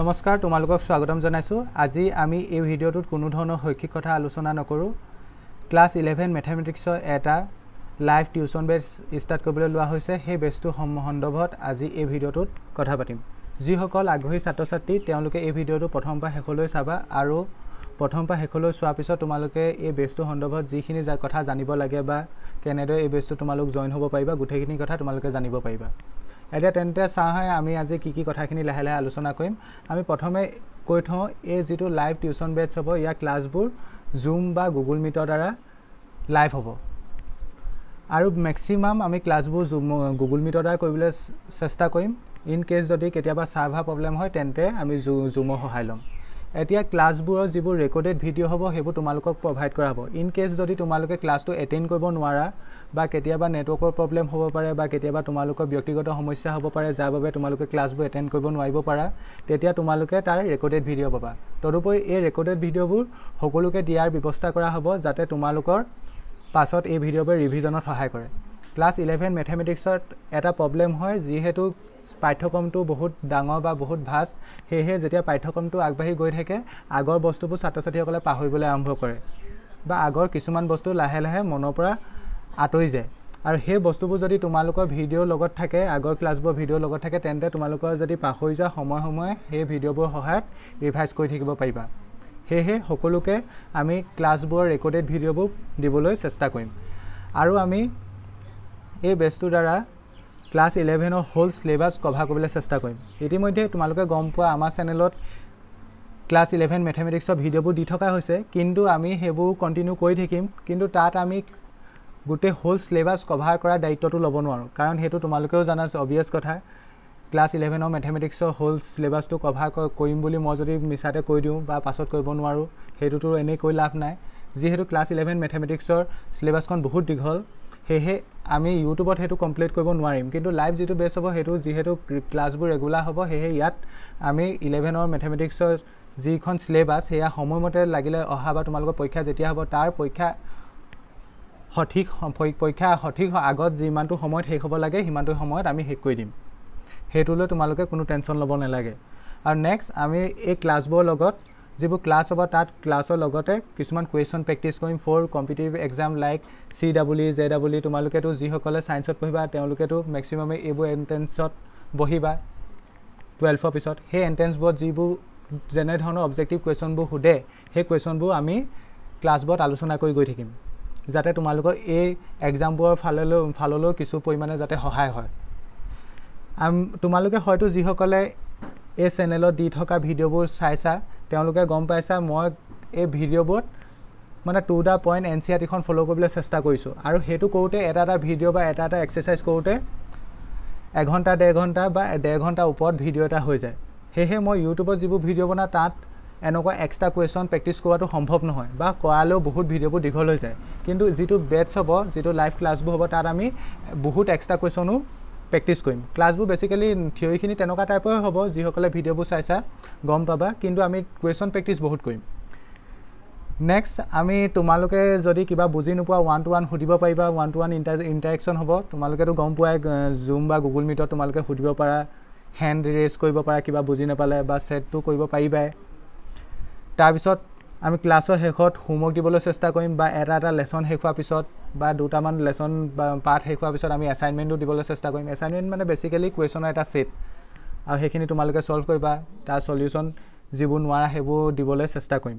নমস্কাৰ তোমালোকক স্বাগতম জনাইছোঁ আজি আমি এই ভিডিঅ'টোত কোনো ধৰণৰ শৈক্ষিক কথা আলোচনা নকৰোঁ ক্লাছ ইলেভেন মেথামেটিক্সৰ এটা লাইভ টিউশ্যন বেচ ষ্টাৰ্ট কৰিবলৈ লোৱা হৈছে সেই বেচটো সন্দৰ্ভত আজি এই ভিডিঅ'টোত কথা পাতিম যিসকল আগ্ৰহী ছাত্ৰ ছাত্ৰী তেওঁলোকে এই ভিডিঅ'টো প্ৰথমৰ পৰা শেষলৈ চাবা আৰু প্ৰথমৰ পৰা শেষলৈ চোৱাৰ পিছত তোমালোকে এই বেচটো সন্দৰ্ভত যিখিনি কথা জানিব লাগে বা কেনেদৰে এই বেচটো তোমালোক জইন হ'ব পাৰিবা গোটেইখিনি কথা তোমালোকে জানিব পাৰিবা এতিয়া তেন্তে চাওঁহে আমি আজি কি কি কথাখিনি লাহে লাহে আলোচনা কৰিম আমি প্ৰথমে কৈ থওঁ এই যিটো লাইভ টিউশ্যন বেটছ হ'ব ইয়াৰ ক্লাছবোৰ জুম বা গুগল মিটৰ দ্বাৰা লাইভ হ'ব আৰু মেক্সিমাম আমি ক্লাছবোৰ জুম গুগল মিটৰ দ্বাৰা কৰিবলৈ চেষ্টা কৰিম ইন কেছ যদি কেতিয়াবা ছাৰ্ভাৰ প্ৰব্লেম হয় তেন্তে আমি জুমৰ সহায় ল'ম এতিয়া ক্লাছবোৰৰ যিবোৰ ৰেকৰ্ডেড ভিডিঅ' হ'ব সেইবোৰ তোমালোকক প্ৰভাইড কৰা হ'ব ইন ইনকেছ যদি তোমালোকে ক্লাছটো এটেণ্ড কৰিব নোৱাৰা বা কেতিয়াবা নেটৱৰ্কৰ প্ৰব্লেম হ'ব পাৰে বা কেতিয়াবা তোমালোকৰ ব্যক্তিগত সমস্যা হ'ব পাৰে যাৰ বাবে তোমালোকে ক্লাছবোৰ এটেণ্ড কৰিব নোৱাৰিব পাৰা তেতিয়া তোমালোকে তাৰ ৰেকৰ্ডেড ভিডিঅ' পাবা তদুপৰি এই ৰেকৰ্ডেড ভিডিঅ'বোৰ সকলোকে দিয়াৰ ব্যৱস্থা কৰা হ'ব যাতে তোমালোকৰ পাছত এই ভিডিঅ'বোৰে ৰিভিজনত সহায় কৰে ক্লাছ ইলেভেন মেথেমেটিক্সত এটা প্ৰব্লেম হয় যিহেতু পাঠ্যক্ৰমটো বহুত ডাঙৰ বা বহুত ভাষ্ট সেয়েহে যেতিয়া পাঠ্যক্ৰমটো আগবাঢ়ি গৈ থাকে আগৰ বস্তুবোৰ ছাত্ৰ ছাত্ৰীসকলে পাহৰিবলৈ আৰম্ভ কৰে বা আগৰ কিছুমান বস্তু লাহে লাহে মনৰ পৰা আঁতৰি যায় আৰু সেই বস্তুবোৰ যদি তোমালোকৰ ভিডিঅ'ৰ লগত থাকে আগৰ ক্লাছবোৰ ভিডিঅ'ৰ লগত থাকে তেন্তে তোমালোকৰ যদি পাহৰি যোৱা সময়ে সময়ে সেই ভিডিঅ'বোৰ সহায়ত ৰিভাইজ কৰি থাকিব পাৰিবা সেয়েহে সকলোকে আমি ক্লাছবোৰৰ ৰেকৰ্ডেড ভিডিঅ'বোৰ দিবলৈ চেষ্টা কৰিম আৰু আমি এই বেচটোৰ দ্বাৰা ক্লাছ ইলেভেনৰ হ'ল চিলেবাছ কভাৰ কৰিবলৈ চেষ্টা কৰিম ইতিমধ্যে তোমালোকে গম পোৱা আমাৰ চেনেলত ক্লাছ ইলেভেন মেথেমেটিক্সৰ ভিডিঅ'বোৰ দি থকা হৈছে কিন্তু আমি সেইবোৰ কণ্টিনিউ কৰি থাকিম কিন্তু তাত আমি গোটেই হ'ল চিলেবাছ কভাৰ কৰাৰ দায়িত্বটো ল'ব নোৱাৰোঁ কাৰণ সেইটো তোমালোকেও জানা অভিয়াছ কথা ক্লাছ ইলেভেনৰ মেথেমেটিক্সৰ হ'ল চিলেবাছটো কভাৰ কৰিম বুলি মই যদি মিছাতে কৈ দিওঁ বা পাছত কৰিব নোৱাৰোঁ সেইটোতো এনেকৈ লাভ নাই যিহেতু ক্লাছ ইলেভেন মেথেমেটিক্সৰ ছিলেবাছখন বহুত দীঘল সেয়েহে আমি ইউটিউবত সেইটো কমপ্লিট কৰিব নোৱাৰিম কিন্তু লাইভ যিটো বেছ হ'ব সেইটো যিহেতু ক্লাছবোৰ ৰেগুলাৰ হ'ব সেয়েহে ইয়াত আমি ইলেভেনৰ মেথেমেটিক্সৰ যিখন চিলেবাছ সেয়া সময়মতে লাগিলে অহা বা তোমালোকৰ পৰীক্ষা যেতিয়া হ'ব তাৰ পৰীক্ষা সঠিক পৰীক্ষা সঠিক আগত যিমানটো সময়ত শেষ হ'ব লাগে সিমানটো সময়ত আমি শেষ কৰি দিম সেইটোলৈ তোমালোকে কোনো টেনশ্যন ল'ব নালাগে আৰু নেক্সট আমি এই ক্লাছবোৰৰ লগত যিবোৰ ক্লাছ হ'ব তাত ক্লাছৰ লগতে কিছুমান কুৱেশ্যন প্ৰেক্টিছ কৰিম for competitive exam like C W J W তোমালোকেতো যিসকলে ছায়েন্সত পঢ়িবা তেওঁলোকেতো মেক্সিমামে এইবোৰ এণ্ট্ৰেঞ্চত বহিবা টুৱেলভৰ পিছত সেই এণ্ট্ৰেঞ্চবোৰত যিবোৰ যেনেধৰণৰ অবজেক্টিভ কুৱেশ্যনবোৰ সোধে সেই কুৱেশ্যনবোৰ আমি ক্লাছবোৰত আলোচনা কৰি গৈ থাকিম যাতে তোমালোকৰ এই এক্সামবোৰৰ ফাললৈ ফাললৈও কিছু পৰিমাণে যাতে সহায় হয় তোমালোকে হয়তো যিসকলে এই চেনেলত দি থকা ভিডিঅ'বোৰ চাইছা তেওঁলোকে গম পাইছে মই এই ভিডিঅ'বোৰত মানে to the point N C R টিখন ফ'ল' কৰিবলৈ চেষ্টা কৰিছোঁ আৰু সেইটো কৰোঁতে এটা এটা ভিডিঅ' বা এটা এটা এক্সাৰচাইজ কৰোঁতে এঘণ্টা ডেৰ ঘণ্টা বা ডেৰ ঘণ্টাৰ ওপৰত ভিডিঅ' এটা হৈ যায় সেয়েহে মই ইউটিউবত যিবোৰ ভিডিঅ' বনাওঁ তাত এনেকুৱা এক্সট্ৰা কুৱেশ্যন প্ৰেক্টিছ কৰাটো সম্ভৱ নহয় বা কৰালেও বহুত ভিডিঅ'বোৰ দীঘল হৈ যায় কিন্তু যিটো বেটছ হ'ব যিটো লাইভ ক্লাছবোৰ হ'ব তাত আমি বহুত এক্সট্ৰা কুৱেশ্যনো প্ৰেক্টিচ কৰিম ক্লাছবোৰ বেছিকেলি থিয়ৰিখিনি তেনেকুৱা টাইপৰে হ'ব যিসকলে ভিডিঅ'বোৰ চাইছা গম পাবা কিন্তু আমি কুৱেশ্যন প্ৰেক্টিচ বহুত কৰিম নেক্সট আমি তোমালোকে যদি কিবা বুজি নোপোৱা ওৱান টু ওৱান সুধিব পাৰিবা one to one inter interaction হ'ব তোমালোকেতো গম পোৱাই জুম বা গুগল মিটত তোমালোকে সুধিব পাৰা হেণ্ড ৰেজ কৰিব পাৰা কিবা বুজি নাপালে বা চেটটো কৰিব পাৰিবাই তাৰপিছত আমি ক্লাছৰ শেষত হোমৱৰ্ক দিবলৈ চেষ্টা কৰিম বা এটা এটা লেচন শেষ হোৱাৰ পিছত বা দুটামান লেচন বা পাৰ্ট শেষ হোৱাৰ পিছত আমি এছাইনমেণ্টো দিবলৈ চেষ্টা কৰিম এছাইনমেণ্ট মানে বেচিকেলি কুৱেশ্যনৰ এটা ছেট আৰু সেইখিনি তোমালোকে ছল্ভ কৰিবা তাৰ চলিউশ্যন যিবোৰ নোৱাৰা সেইবোৰ দিবলৈ চেষ্টা কৰিম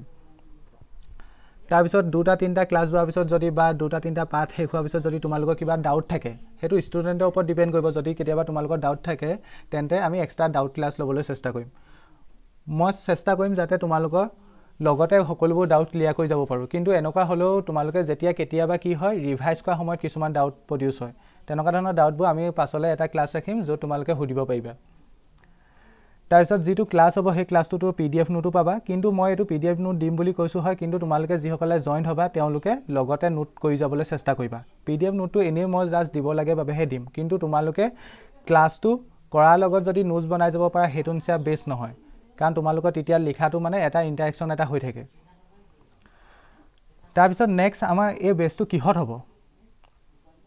তাৰপিছত দুটা তিনিটা ক্লাছ যোৱাৰ পিছত যদি বা দুটা তিনিটা পাৰ্ট শেষ হোৱাৰ পিছত যদি তোমালোকৰ কিবা ডাউট থাকে সেইটো ষ্টুডেণ্টৰ ওপৰত ডিপেণ্ড কৰিব যদি কেতিয়াবা তোমালোকৰ ডাউট থাকে তেন্তে আমি এক্সট্ৰা ডাউট ক্লাছ ল'বলৈ চেষ্টা কৰিম মই চেষ্টা কৰিম যাতে তোমালোকৰ লগতে সকলোবোৰ ডাউট ক্লিয়াৰ কৰি যাব পাৰোঁ কিন্তু এনেকুৱা হ'লেও তোমালোকে যেতিয়া কেতিয়াবা কি হয় ৰিভাইজ কৰা সময়ত কিছুমান ডাউট প্ৰডিউচ হয় তেনেকুৱা ধৰণৰ ডাউটবোৰ আমি পাছলৈ এটা ক্লাছ ৰাখিম য'ত তোমালোকে সুধিব পাৰিবা তাৰপিছত যিটো ক্লাছ হ'ব সেই ক্লাছটোতো পি ডি এফ নোটো পাবা কিন্তু মই এইটো পি ডি এফ নোট দিম বুলি কৈছোঁ হয় কিন্তু তোমালোকে যিসকলে জইন হ'বা তেওঁলোকে লগতে নোট কৰি যাবলৈ চেষ্টা কৰিবা পি ডি এফ নোটটো এনেই মই জাষ্ট দিব লাগে বাবেহে দিম কিন্তু তোমালোকে ক্লাছটো কৰাৰ লগত যদি নোটছ বনাই যাব পাৰা সেইটো নিচিনা বেষ্ট নহয় কাৰণ তোমালোকৰ তেতিয়া লিখাটো মানে এটা ইণ্টাৰেকশ্যন এটা হৈ থাকে তাৰপিছত নেক্সট আমাৰ এই বেচটো কিহত হ'ব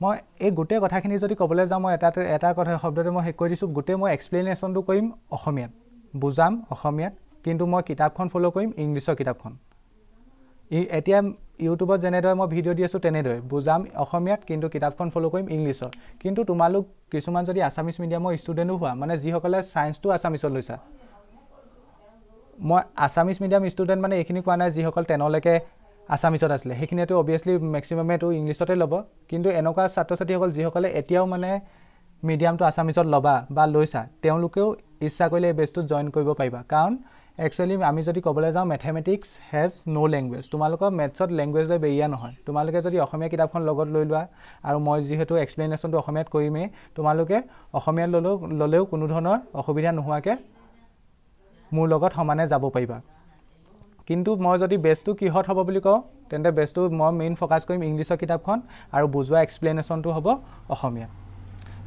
মই এই গোটেই কথাখিনি যদি ক'বলৈ যাওঁ মই এটা এটা কথা শব্দতে মই শেষ কৰি দিছোঁ গোটেই মই এক্সপ্লেনেশ্যনটো কৰিম অসমীয়াত বুজাম অসমীয়াত কিন্তু মই কিতাপখন ফ'ল' কৰিম ইংলিছৰ কিতাপখন এতিয়া ইউটিউবত যেনেদৰে মই ভিডিঅ' দি আছোঁ তেনেদৰে বুজাম অসমীয়াত কিন্তু কিতাপখন ফ'ল' কৰিম ইংলিছৰ কিন্তু তোমালোক কিছুমান যদি আছামিজ মিডিয়ামৰ ষ্টুডেণ্টো হোৱা মানে যিসকলে চায়েন্সটো আছামিছত লৈছা মই আছামিজ মিডিয়াম ষ্টুডেণ্ট মানে এইখিনি কোৱা নাই যিসকল টেনলৈকে আছামিজত আছিলে সেইখিনিয়েতো অভিয়াছলি মেক্সিমামেতো ইংলিছতে ল'ব কিন্তু এনেকুৱা ছাত্ৰ ছাত্ৰীসকল যিসকলে এতিয়াও মানে মিডিয়ামটো আছামিজত ল'বা বা লৈছা তেওঁলোকেও ইচ্ছা কৰিলে এই বেচটোত জইন কৰিব পাৰিবা কাৰণ একচুৱেলি আমি যদি ক'বলৈ যাওঁ মেথেমেটিক্স হেজ ন' লেংগুৱেজ তোমালোকৰ মেথছত লেংগুৱেজৰ বেৰিয়া নহয় তোমালোকে যদি অসমীয়া কিতাপখন লগত লৈ লোৱা আৰু মই যিহেতু এক্সপ্লেনেশ্যনটো অসমীয়াত কৰিমেই তোমালোকে অসমীয়াত ল'লেও ল'লেও কোনো ধৰণৰ অসুবিধা নোহোৱাকৈ মোৰ লগত সমানে যাব পাৰিবা কিন্তু মই যদি বেষ্টটো কিহত হ'ব বুলি কওঁ তেন্তে বেষ্টটো মই মেইন ফ'কাছ কৰিম ইংলিছৰ কিতাপখন আৰু বুজোৱা এক্সপ্লেনেশ্যনটো হ'ব অসমীয়া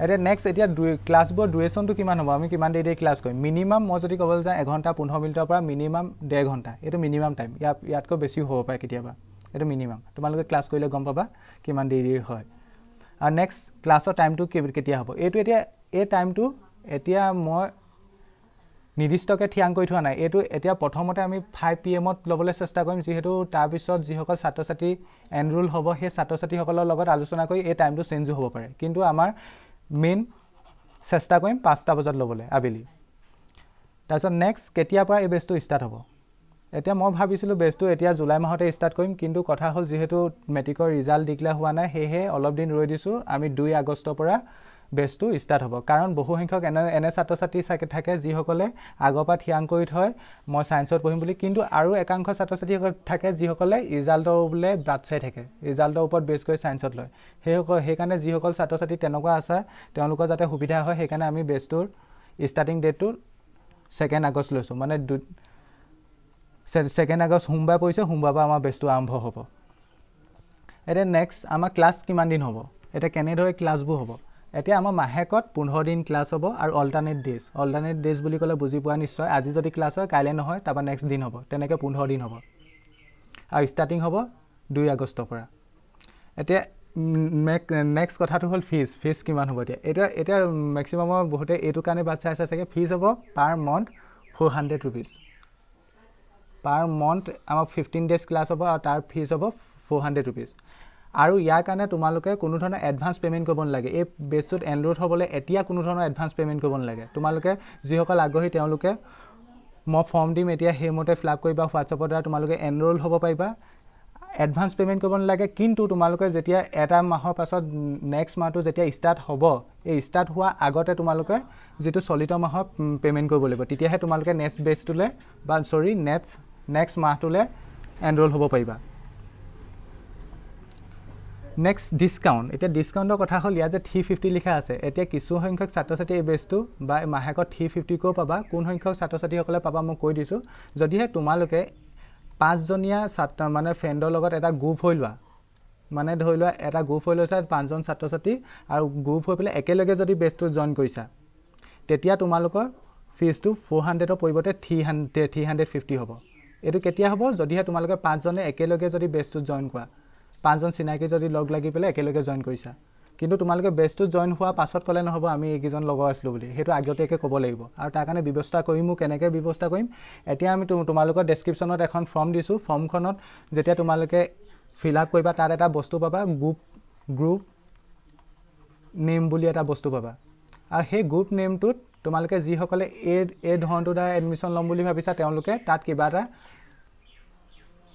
এতিয়া নেক্সট এতিয়া ক্লাছবোৰৰ ডুৰেশ্যনটো কিমান হ'ব আমি কিমান দেৰি দেৰি ক্লাছ কৰিম মিনিমাম মই যদি ক'বলৈ যাওঁ এঘণ্টা পোন্ধৰ মিনিটৰ পৰা মিনিমাম ডেৰ ঘণ্টা এইটো মিনিমাম টাইম ইয়াত ইয়াতকৈ বেছি হ'ব পাৰে কেতিয়াবা এইটো মিনিমাম তোমালোকে ক্লাছ কৰিলে গম পাবা কিমান দেৰি দেৰি হয় আৰু নেক্সট ক্লাছৰ টাইমটো কেতিয়া হ'ব এইটো এতিয়া এই টাইমটো এতিয়া মই নিৰ্দিষ্টকৈ থিয়াং কৰি থোৱা নাই এইটো এতিয়া প্ৰথমতে আমি ফাইভ পি এমত ল'বলৈ চেষ্টা কৰিম যিহেতু তাৰপিছত যিসকল ছাত্ৰ ছাত্ৰী এনৰোল হ'ব সেই ছাত্ৰ ছাত্ৰীসকলৰ লগত আলোচনা কৰি এই টাইমটো চেঞ্জো হ'ব পাৰে কিন্তু আমাৰ মেইন চেষ্টা কৰিম পাঁচটা বজাত ল'বলৈ আবেলি তাৰপিছত নেক্সট কেতিয়াৰ পৰা এই বেচটো ষ্টাৰ্ট হ'ব এতিয়া মই ভাবিছিলোঁ বেচটো এতিয়া জুলাই মাহতে ষ্টাৰ্ট কৰিম কিন্তু কথা হ'ল যিহেতু মেট্ৰিকৰ ৰিজাল্ট ডিক্লেয়াৰ হোৱা নাই সেয়েহে অলপ দিন ৰৈ দিছোঁ আমি দুই আগষ্টৰ পৰা বেচটো ষ্টাৰ্ট হ'ব কাৰণ বহুসংখ্যক এনে এনে ছাত্ৰ ছাত্ৰী চাগে থাকে যিসকলে আগৰ পৰা থিয়াং কৰি থয় মই ছায়েন্সত পঢ়িম বুলি কিন্তু আৰু একাংশ ছাত্ৰ ছাত্ৰীসকল থাকে যিসকলে ৰিজাল্টৰ বোলে বাট চাই থাকে ৰিজাল্টৰ ওপৰত বেছ কৰি ছায়েন্সত লয় সেইসকল সেইকাৰণে যিসকল ছাত্ৰ ছাত্ৰী তেনেকুৱা আছে তেওঁলোকৰ যাতে সুবিধা হয় সেইকাৰণে আমি বেচটোৰ ষ্টাৰ্টিং ডেটটো ছেকেণ্ড আগষ্ট লৈছোঁ মানে দু ছেকেণ্ড আগষ্ট সোমবাৰ পৰিছে সোমবাৰৰ পৰা আমাৰ বেচটো আৰম্ভ হ'ব এতিয়া নেক্সট আমাৰ ক্লাছ কিমান দিন হ'ব এতিয়া কেনেদৰে ক্লাছবোৰ হ'ব এতিয়া আমাৰ মাহেকত পোন্ধৰ দিন ক্লাছ হ'ব আৰু অল্টাৰনেট ডেজ অল্টাৰনেট ডেজ বুলি ক'লে বুজি পোৱা নিশ্চয় আজি যদি ক্লাছ হয় কাইলৈ নহয় তাৰপৰা নেক্সট দিন হ'ব তেনেকৈ পোন্ধৰ দিন হ'ব আৰু ষ্টাৰ্টিং হ'ব দুই আগষ্টৰ পৰা এতিয়া নেক্সট কথাটো হ'ল ফিজ ফিজ কিমান হ'ব এতিয়া এতিয়া এতিয়া মেক্সিমামৰ বহুতে এইটো কাৰণে বাট চাই চাই চাগে ফিজ হ'ব per month four hundred rupees per month আমাৰ ফিফটিন ডেজ ক্লাছ হ'ব আৰু তাৰ ফিজ হ'ব ফ'ৰ হাণ্ড্ৰেড ৰুপিজ আৰু ইয়াৰ কাৰণে তোমালোকে কোনো ধৰণৰ এডভান্স পে'মেণ্ট কৰিব নালাগে এই বেচটোত এনৰোড হ'বলৈ এতিয়া কোনো ধৰণৰ এডভান্স পে'মেণ্ট কৰিব নালাগে তোমালোকে যিসকল আগ্ৰহী তেওঁলোকে মই ফৰ্ম দিম এতিয়া সেইমতে ফিল আপ কৰিবা হোৱাটছএপৰ দ্বাৰা তোমালোকে এনৰোল হ'ব পাৰিবা এডভান্স পে'মেণ্ট কৰিব নালাগে কিন্তু তোমালোকে যেতিয়া এটা মাহৰ পাছত নেক্সট মাহটো যেতিয়া ষ্টাৰ্ট হ'ব এই ষ্টাৰ্ট হোৱাৰ আগতে তোমালোকে যিটো চলিত মাহৰ পে'মেণ্ট কৰিব লাগিব তেতিয়াহে তোমালোকে নেক্সট বেচটোলৈ বা চৰি নেক্সট নেক্সট মাহটোলৈ এনৰোল হ'ব পাৰিবা নেক্সট ডিছকাউণ্ট এতিয়া ডিছকাউণ্টৰ কথা হ'ল ইয়াত যে থ্ৰী ফিফটি লিখা আছে এতিয়া কিছু সংখ্যক ছাত্ৰ ছাত্ৰী এই বেচটো বা মাহেকত থ্ৰী ফিফটি পাবা কোন সংখ্যক ছাত্ৰ ছাত্ৰীসকলে পাবা মই কৈ দিছোঁ যদিহে তোমালোকে পাঁচজনীয়া ছাত্ৰ মানে ফ্ৰেণ্ডৰ লগত এটা গ্ৰুপ হৈ লোৱা মানে ধৰি লোৱা এটা গ্ৰুপ হৈ লৈছা পাঁচজন ছাত্ৰ ছাত্ৰী আৰু গ্ৰুপ হৈ পেলাই একেলগে যদি বেচটো জইন কৰিছা তেতিয়া তোমালোকৰ ফিজটো ফ'ৰ হাণ্ড্ৰেডৰ পৰিৱৰ্তে three hundred three hundred fifty হ'ব এইটো কেতিয়া হ'ব যদিহে তোমালোকে পাঁচজনে একেলগে যদি বেচটোত জইন কৰা পাঁচজন চিনাকি যদি লগ লাগি পেলাই একেলগে জইন কৰিছা কিন্তু তোমালোকে বেচটোত জইন হোৱাৰ পাছত ক'লে নহ'ব আমি এইকেইজন লগৰ আছিলোঁ বুলি সেইটো আগতীয়াকৈ ক'ব লাগিব আৰু তাৰ কাৰণে ব্যৱস্থা কৰিমো কেনেকৈ ব্যৱস্থা কৰিম এতিয়া আমি তোমালোকৰ ডেছক্ৰিপশ্যনত এখন ফৰ্ম দিছোঁ ফৰ্মখনত যেতিয়া তোমালোকে ফিল আপ কৰিবা তাত এটা বস্তু পাবা গ্ৰুপ গ্ৰুপ নেম বুলি এটা বস্তু পাবা আৰু সেই গ্ৰুপ নেমটোত তোমালোকে যিসকলে এই এই ধৰণটোৰ দ্বাৰা এডমিশ্যন ল'ম বুলি ভাবিছা তেওঁলোকে তাত কিবা এটা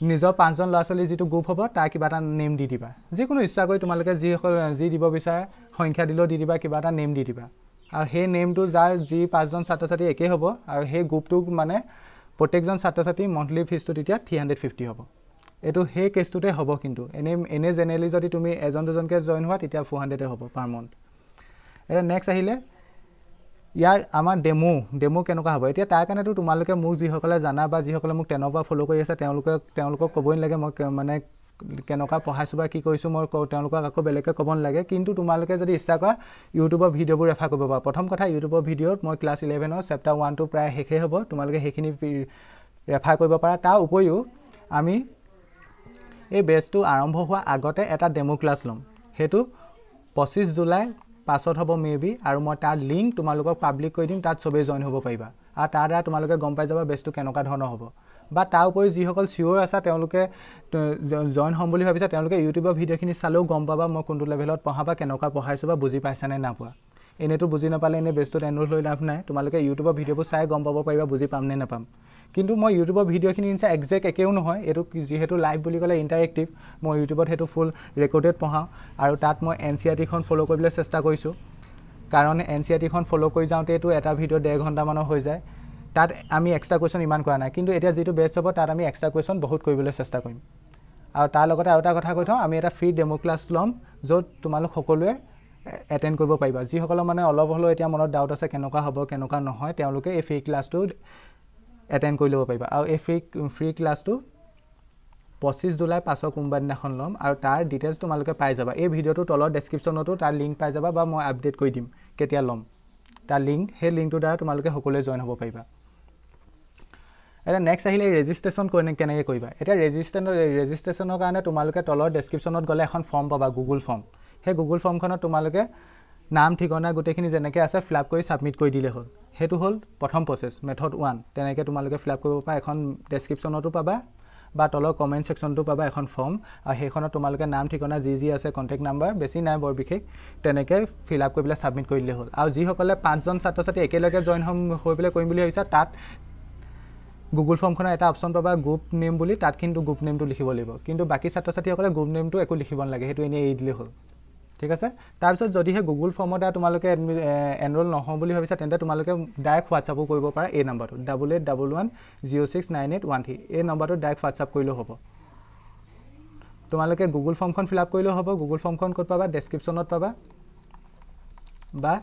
নিজৰ পাঁচজন ল'ৰা ছোৱালীৰ যিটো গ্ৰুপ হ'ব তাৰ কিবা এটা নেম দি দিবা যিকোনো ইচ্ছা কৰি তোমালোকে যিসকল যি দিব বিচাৰে সংখ্যা দিলেও দি দিবা কিবা এটা নেম দি দিবা আৰু সেই নেমটো যাৰ যি পাঁচজন ছাত্ৰ ছাত্ৰী একেই হ'ব আৰু সেই গ্ৰুপটোক মানে প্ৰত্যেকজন ছাত্ৰ ছাত্ৰী মন্থলি ফিজটো তেতিয়া থ্ৰী হাণ্ড্ৰেড ফিফটি হ'ব এইটো সেই কেছটোতে হ'ব কিন্তু এনেই এনেই জেনেৰেলি যদি তুমি এজন দুজনকৈ জইন হোৱা তেতিয়া ফ'ৰ হাণ্ড্ৰেডে হ'ব পাৰ মন্থ এতিয়া নেক্সট আহিলে ইয়াৰ আমাৰ ডেমো ডেমো কেনেকুৱা হ'ব এতিয়া তাৰ কাৰণেতো তোমালোকে মোক যিসকলে জানা বা যিসকলে মোক টেনৰ পৰা ফ'ল' কৰি আছে তেওঁলোকে তেওঁলোকক ক'বই নালাগে মই মানে কেনেকুৱা পঢ়াইছোঁ বা কি কৰিছোঁ মই কওঁ তেওঁলোকক আকৌ বেলেগকৈ ক'ব নালাগে কিন্তু তোমালোকে যদি ইচ্ছা কৰা ইউটিউবৰ ভিডিঅ'বোৰ ৰেফাৰ কৰিব পাৰা প্ৰথম কথা ইউটিউবৰ ভিডিঅ'ত মই ক্লাছ ইলেভেনৰ চেপ্টাৰ ওৱানটো প্ৰায় শেষেই হ'ব তোমালোকে সেইখিনি ৰেফাৰ কৰিব পাৰা তাৰ উপৰিও আমি এই বেচটো আৰম্ভ হোৱাৰ আগতে এটা ডেমো ক্লাছ ল'ম সেইটো পঁচিছ জুলাই পাছত হ'ব মে বি আৰু মই তাৰ লিংক তোমালোকক পাব্লিক কৰি দিম তাত চবেই জইন হ'ব পাৰিবা আৰু তাৰ দ্বাৰা তোমালোকে গম পাই যাবা বেচটো কেনেকুৱা ধৰণৰ হ'ব বা তাৰ উপৰিও যিসকল চিয়'ৰ আছা তেওঁলোকে জইন হ'ম বুলি ভাবিছা তেওঁলোকে ইউটিউবৰ ভিডিঅ'খিনি চালেও গম পাবা মই কোনটো লেভেলত পঢ়া বা কেনেকুৱা পঢ়াইছোঁ বা বুজি পাইছা নে নাপোৱা এনেইতো বুজি নাপালে এনেই বেচটোত এনৰোল লৈ লাভ নাই তোমালোকে ইউটিউবৰ ভিডিঅ'বোৰ চাই গম পাব পাৰিবা বুজি পাম নে নাপাম কিন্তু মই ইউটিউবৰ ভিডিঅ'খিনি নিচিনা একজেক্ট একেও নহয় এইটো যিহেতু লাইভ বুলি ক'লে ইণ্টাৰেক্টিভ মই ইউটিউবত সেইটো ফুল ৰেকৰ্ডেড পঢ়াওঁ আৰু তাত মই এন চি আৰ টিখন ফ'ল' কৰিবলৈ চেষ্টা কৰিছোঁ কাৰণ এন চি আৰ টিখন ফ'ল' কৰি যাওঁতে এইটো এটা ভিডিঅ' ডেৰ ঘণ্টামানৰ হৈ যায় তাত আমি এক্সট্ৰা কুৱেশ্যন ইমান কৰা নাই কিন্তু এতিয়া যিটো বেষ্ট হ'ব তাত আমি এক্সট্ৰা কুৱেশ্যন বহুত কৰিবলৈ চেষ্টা কৰিম আৰু তাৰ লগতে আৰু এটা কথা কৈ থওঁ আমি এটা ফ্ৰী ডেম' ক্লাছ ল'ম য'ত তোমালোক সকলোৱে এটেণ্ড কৰিব পাৰিবা যিসকলৰ মানে অলপ হ'লেও এতিয়া মনত ডাউট আছে কেনেকুৱা হ'ব কেনেকুৱা নহয় তেওঁলোকে এই ফ্ৰী ক্লাছটো এটেণ্ড কৰি ল'ব পাৰিবা আৰু এই ফ্ৰী ফ্ৰী ক্লাছটো পঁচিছ জুলাই পাছৰ কোনোবা দিনাখন ল'ম আৰু তাৰ ডিটেইলছ তোমালোকে পাই যাবা এই ভিডিঅ'টো তলৰ ডেছক্ৰিপশ্যনতো তাৰ লিংক পাই যাবা বা মই আপডেট কৰি দিম কেতিয়া ল'ম তাৰ লিংক সেই লিংকটোৰ দ্বাৰা তোমালোকে সকলোৱে জইন হ'ব পাৰিবা এতিয়া নেক্সট আহিলে ৰেজিষ্ট্ৰেশ্যন কৰি কেনেকৈ কৰিবা এতিয়া ৰেজিষ্ট্ৰেশ্যন ৰেজিষ্ট্ৰেশ্যনৰ কাৰণে তোমালোকে তলৰ ডেছক্ৰিপশ্যনত গ'লে এখন ফৰ্ম পাবা গুগল ফৰ্ম সেই গুগল ফৰ্মখনত তোমালোকে নাম ঠিকনা গোটেইখিনি যেনেকৈ আছে ফিল আপ কৰি ছাবমিট কৰি দিলেই হ'ল সেইটো হ'ল প্ৰথম প্ৰচেছ মেথড ওৱান তেনেকৈ তোমালোকে ফিল আপ কৰিব পাৰা এখন ডেছক্ৰিপশ্যনতো পাবা বা তলৰ কমেণ্ট ছেকশ্যনটো পাবা এখন ফৰ্ম আৰু সেইখনত তোমালোকে নাম ঠিকনা যি যি আছে কণ্টেক্ট নাম্বাৰ বেছি নাই বৰ বিশেষ তেনেকৈ ফিল আপ কৰি পেলাই ছাবমিট কৰি দিলেই হ'ল আৰু যিসকলে পাঁচজন ছাত্ৰ ছাত্ৰী একেলগে জইন হ'ম হৈ পেলাই কৰিম বুলি ভাবিছা তাত গুগল ফৰ্মখনৰ এটা অপশ্যন পাবা গ্ৰুপ নেম বুলি তাত কিন্তু গ্ৰুপ নেমটো লিখিব লাগিব কিন্তু বাকী ছাত্ৰ ছাত্ৰীসকলে গ্ৰুপ নেমটো একো লিখিব নালাগে সেইটো এনেই এৰি দিলেই হ'ল ঠিক আছে তাৰপিছত যদিহে গুগল ফৰ্মৰ দ্বাৰা তোমালোকে এনৰোল নহওঁ বুলি ভাবিছা তেন্তে তোমালোকে ডাইৰেক্ট হোৱাটছআপো কৰিব পাৰা এই নম্বৰটো double eight double one zero' six nine eight one three এই নম্বৰটোত ডাইৰেক্ট হোৱাটছআপ কৰিলেও হ'ব তোমালোকে গুগল ফৰ্মখন ফিল আপ কৰিলেও হ'ব গুগল ফৰ্মখন ক'ত পাবা ডেছক্ৰিপশ্যনত পাবা বা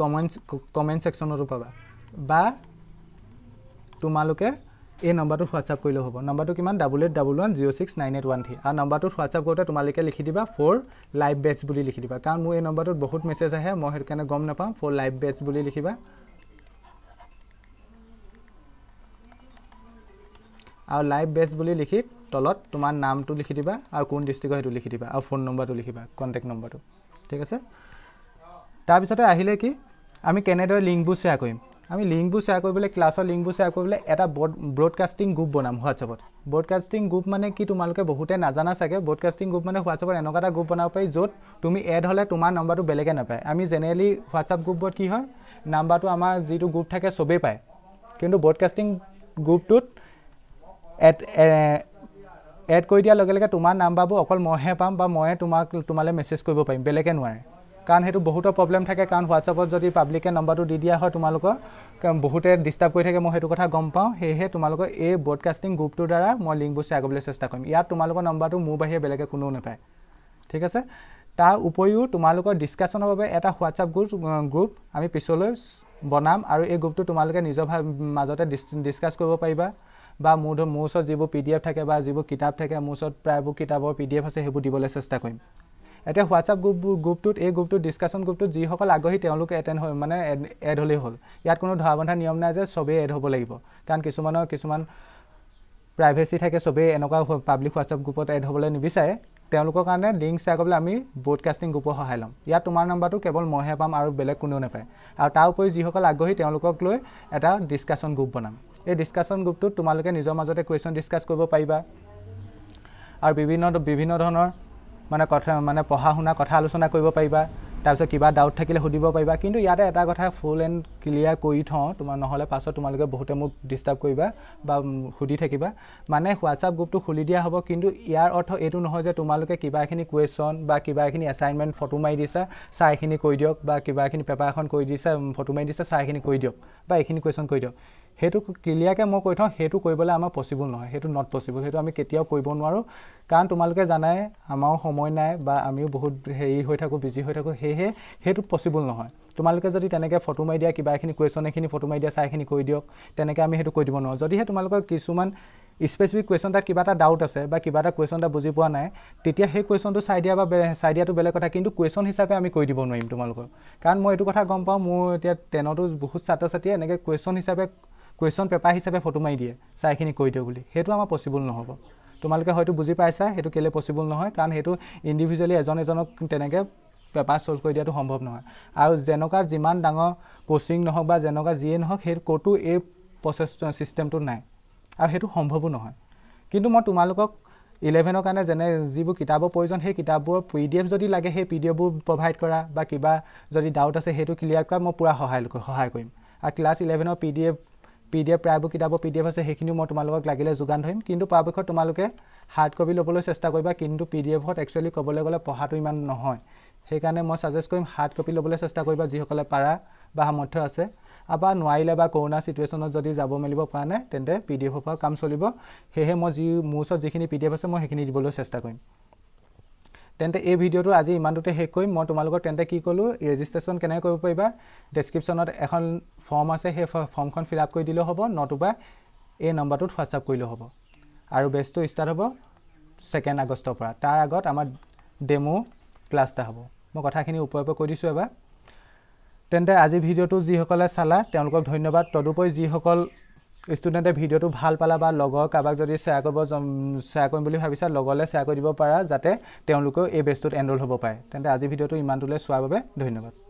কমেণ্ট কমেণ্ট ছেকশ্যনতো পাবা বা তোমালোকে এই নম্বৰটোত হোৱাটছআপ কৰিলেও হ'ব নম্বৰটো কিমান double eight double one zero' six nine eight one three আৰু নাম্বাৰটোত হোৱাটছআপ কৰোঁতে তোমালোকে লিখি দিবা ফ'ৰ লাইভ বেটছ বুলি লিখি দিবা কাৰণ মোৰ এই নম্বৰটোত বহুত মেছেজ আহে মই সেইটো কাৰণে গম নাপাওঁ ফ'ৰ লাইভ বেটছ বুলি লিখিবা আৰু লাইভ বেটছ বুলি লিখি তলত তোমাৰ নামটো লিখি দিবা আৰু কোন ডিষ্ট্ৰিক্টৰ সেইটো লিখি দিবা আৰু ফোন নম্বৰটো লিখিবা কণ্টেক্ট নম্বৰটো ঠিক আছে তাৰপিছতে আহিলে কি আমি কেনেদৰে লিংকবোৰ শ্বেয়াৰ কৰিম আমি লিংকবোৰ শ্বেয়াৰ কৰিবলৈ ক্লাছৰ লিংকবোৰ শ্বেয়াৰ কৰিবলৈ এটা ব্ৰড ব্ৰডকাষ্টিং গ্ৰুপ বনাম হোৱাটছএপত ব্ৰডকাষ্টিং গ্ৰুপ মানে কি তোমালোকে বহুতে নাজানা চাগে ব্ৰডকাষ্টিং গ্ৰুপ মানে হোৱাটছএপত এনেকুৱা এটা গ্ৰুপ বনাব পাৰি য'ত তুমি এড হ'লে তোমাৰ নম্বৰটো বেলেগে নাপায় আমি জেনেৰেলি হোৱাটছআপ গ্ৰুপত কি হয় নাম্বাৰটো আমাৰ যিটো গ্ৰুপ থাকে চবেই পায় কিন্তু ব্ৰডকাষ্টিং গ্ৰুপটোত এড এড কৰি দিয়াৰ লগে লগে তোমাৰ নাম্বাৰবোৰ অকল মইহে পাম বা ময়ে তোমাক তোমালৈ মেছেজ কৰিব পাৰিম বেলেগে নোৱাৰে কাৰণ সেইটো বহুতো প্ৰব্লেম থাকে কাৰণ হোৱাটছআপত যদি পাব্লিকে নম্বৰটো দি দিয়া হয় তোমালোকৰ বহুতে ডিষ্টাৰ্ব কৰি থাকে মই সেইটো কথা গম পাওঁ সেয়েহে তোমালোকৰ এই ব্ৰডকাষ্টিং গ্ৰুপটোৰ দ্বাৰা মই লিংকবোৰ শ্বেয়াৰ আগবলৈ চেষ্টা কৰিম ইয়াত তোমালোকৰ নম্বৰটো মোৰ বাহিৰে বেলেগে কোনেও নাপায় ঠিক আছে তাৰ উপৰিও তোমালোকৰ ডিছকাশ্যনৰ বাবে এটা হোৱাটছআপ গ্ৰুপ গ্ৰুপ আমি পিছলৈ বনাম আৰু এই গ্ৰুপটো তোমালোকে নিজৰ ভা মাজতে ডিছকাছ কৰিব পাৰিবা বা মোৰ মোৰ ওচৰত যিবোৰ পি ডি এফ থাকে বা যিবোৰ কিতাপ থাকে মোৰ ওচৰত প্ৰায়বোৰ কিতাপৰ পি ডি এফ আছে সেইবোৰ দিবলৈ চেষ্টা কৰিম এতিয়া হোৱাটছআপ গ্ৰুপ গ্ৰুপটোত এই গ্ৰুপটোত ডিছকাশ্যন গ্ৰুপটোত যিসকল আগ্ৰহী তেওঁলোকে এটেণ্ড হয় মানে এড হ'লেই হ'ল ইয়াত কোনো ধৰা বন্ধা নিয়ম নাই যে চবেই এড হ'ব লাগিব কাৰণ কিছুমানৰ কিছুমান প্ৰাইভেচি থাকে চবেই এনেকুৱা পাব্লিক হোৱাটছআপ গ্ৰুপত এড হ'বলৈ নিবিচাৰে তেওঁলোকৰ কাৰণে লিংক শ্বেয়াৰ কৰিবলৈ আমি ব্ৰডকাষ্টিং গ্ৰুপৰ সহায় ল'ম ইয়াত তোমাৰ নম্বৰটো কেৱল মইহে পাম আৰু বেলেগ কোনেও নাপায় আৰু তাৰ উপৰি যিসকল আগ্ৰহী তেওঁলোকক লৈ এটা ডিছকাশ্যন গ্ৰুপ বনাম এই ডিছকাশ্যন গ্ৰুপটোত তোমালোকে নিজৰ মাজতে কুৱেশ্যন ডিছকাছ কৰিব পাৰিবা আৰু বিভিন্ন বিভিন্ন ধৰণৰ মানে কথা মানে পঢ়া শুনা কথা আলোচনা কৰিব পাৰিবা তাৰপিছত কিবা ডাউট থাকিলে সুধিব পাৰিবা কিন্তু ইয়াতে এটা কথা ফুল এণ্ড ক্লিয়াৰ কৰি থওঁ তোমাৰ নহ'লে পাছত তোমালোকে বহুতে মোক ডিষ্টাৰ্ব কৰিবা বা সুধি থাকিবা মানে হোৱাটছআপ গ্ৰুপটো খুলি দিয়া হ'ব কিন্তু ইয়াৰ অৰ্থ এইটো নহয় যে তোমালোকে কিবা এখিনি কুৱেশ্যন বা কিবা এখিনি এছাইনমেণ্ট ফটো মাৰি দিছা চাই এইখিনি কৰি দিয়ক বা কিবা এখিনি পেপাৰ এখন কৰি দিছা ফটো মাৰি দিছা চাই এইখিনি কৰি দিয়ক বা এইখিনি কুৱেশ্যন কৰি দিয়ক সেইটো ক্লিয়াৰকৈ মই কৈ থওঁ সেইটো কৰিবলৈ আমাৰ পচিবল নহয় সেইটো নট পচিবল সেইটো আমি কেতিয়াও কৰিব নোৱাৰোঁ কাৰণ তোমালোকে জানাই আমাৰো সময় নাই বা আমিও বহুত হেৰি হৈ থাকোঁ বিজি হৈ থাকোঁ সেই সেয়েহে সেইটো পচিবল নহয় তোমালোকে যদি তেনেকৈ ফটো মাৰি দিয়া কিবা এখিনি কুৱেশ্যন এখিনি ফটো মাৰি দিয়া চাই এখিনি কৈ দিয়ক তেনেকৈ আমি সেইটো কৈ দিব নোৱাৰোঁ যদিহে তোমালোকৰ কিছুমান স্পেচিফিক কুৱেশ্যন তাত কিবা এটা ডাউট আছে বা কিবা এটা কুৱেশ্যন এটা বুজি পোৱা নাই তেতিয়া সেই কুৱেশ্যনটো চাই দিয়া বা চাই দিয়াটো বেলেগ কথা কিন্তু কুৱেশ্যন হিচাপে আমি কৈ দিব নোৱাৰিম তোমালোকক কাৰণ মই এইটো কথা গম পাওঁ মোৰ এতিয়া টেনতো বহুত ছাত্ৰ ছাত্ৰীয়ে এনেকৈ কুৱেশ্যন হিচাপে কুৱেশ্যন পেপাৰ হিচাপে ফটো মাৰি দিয়ে চাই এইখিনি কৈ দিয়ক বুলি সেইটো আমাৰ পচিবল নহ'ব তোমালোকে হয়তো বুজি পাইছা সেইটো কেলৈ পচিবল নহয় কাৰণ সেইটো ইণ্ডিভিজুৱেলি এজন এজনক তেনেকৈ পেপাৰ চল্ভ কৰি দিয়াটো সম্ভৱ নহয় আৰু যেনেকুৱা যিমান ডাঙৰ কোচিং নহওক বা যেনেকুৱা যিয়ে নহওক সেই ক'তো এই প্ৰচেছটো ছিষ্টেমটো নাই আৰু সেইটো সম্ভৱো নহয় কিন্তু মই তোমালোকক ইলেভেনৰ কাৰণে যেনে যিবোৰ কিতাপৰ প্ৰয়োজন সেই কিতাপবোৰৰ পি ডি এফ যদি লাগে সেই পি ডি এফবোৰ প্ৰভাইড কৰা বা কিবা যদি ডাউট আছে সেইটো ক্লিয়াৰ কৰা মই পূৰা সহায় সহায় কৰিম আৰু ক্লাছ ইলেভেনৰ P D F P D F প্ৰায়বোৰ কিতাপৰ পি ডি এফ আছে সেইখিনিও মই তোমালোকক লাগিলে যোগান ধৰিম কিন্তু পৰাপক্ষত তোমালোকে হাৰ্ড কপি ল'বলৈ চেষ্টা কৰিবা কিন্তু পি ডি এফত একচুৱেলি ক'বলৈ গ'লে পঢ়াটো ইমান নহয় সেইকাৰণে মই ছাজেষ্ট কৰিম হাৰ্ড কপি ল'বলৈ চেষ্টা কৰিবা যিসকলে পাৰা বা সামৰ্থ্য আছে বা নোৱাৰিলে বা কৰোণা ছিটুৱেশ্যনত যদি যাব মেলিব পৰা নাই তেন্তে পি ডি এফৰ পৰা কাম চলিব সেয়েহে মই যি মোৰ ওচৰত যিখিনি পি ডি এফ আছে মই সেইখিনি দিবলৈ চেষ্টা কৰিম তেন্তে এই ভিডিঅ'টো আজি ইমানটোতে শেষ কৰিম মই তোমালোকক তেন্তে কি ক'লোঁ ৰেজিষ্ট্ৰেশ্যন কেনেকৈ কৰিব পাৰিবা ডেছক্ৰিপশ্যনত এখন ফৰ্ম আছে সেই ফৰ্মখন ফিল আপ কৰি দিলেও হ'ব নতুবা এই নম্বৰটোত হোৱাটছআপ কৰিলেও হ'ব আৰু বেচটো ষ্টাৰ্ট হ'ব ছেকেণ্ড আগষ্টৰ পৰা তাৰ আগত আমাৰ ডেমো ক্লাছ এটা হ'ব মই কথাখিনি ওপৰে কৈ দিছোঁ এবাৰ তেন্তে আজি ভিডিঅ'টো যিসকলে চালা তেওঁলোকক ধন্যবাদ তদুপৰি যিসকল ষ্টুডেণ্টে ভিডিঅ'টো ভাল পালা বা লগৰ কাৰোবাক যদি শ্বেয়াৰ কৰিব শ্বেয়াৰ কৰিম বুলি ভাবিছা লগলৈ শ্বেয়াৰ কৰি দিব পাৰা যাতে তেওঁলোকেও এই বেচটোত এনৰোল হ'ব পাৰে তেন্তে আজি ভিডিঅ'টো ইমানটোলৈ চোৱাৰ বাবে ধন্যবাদ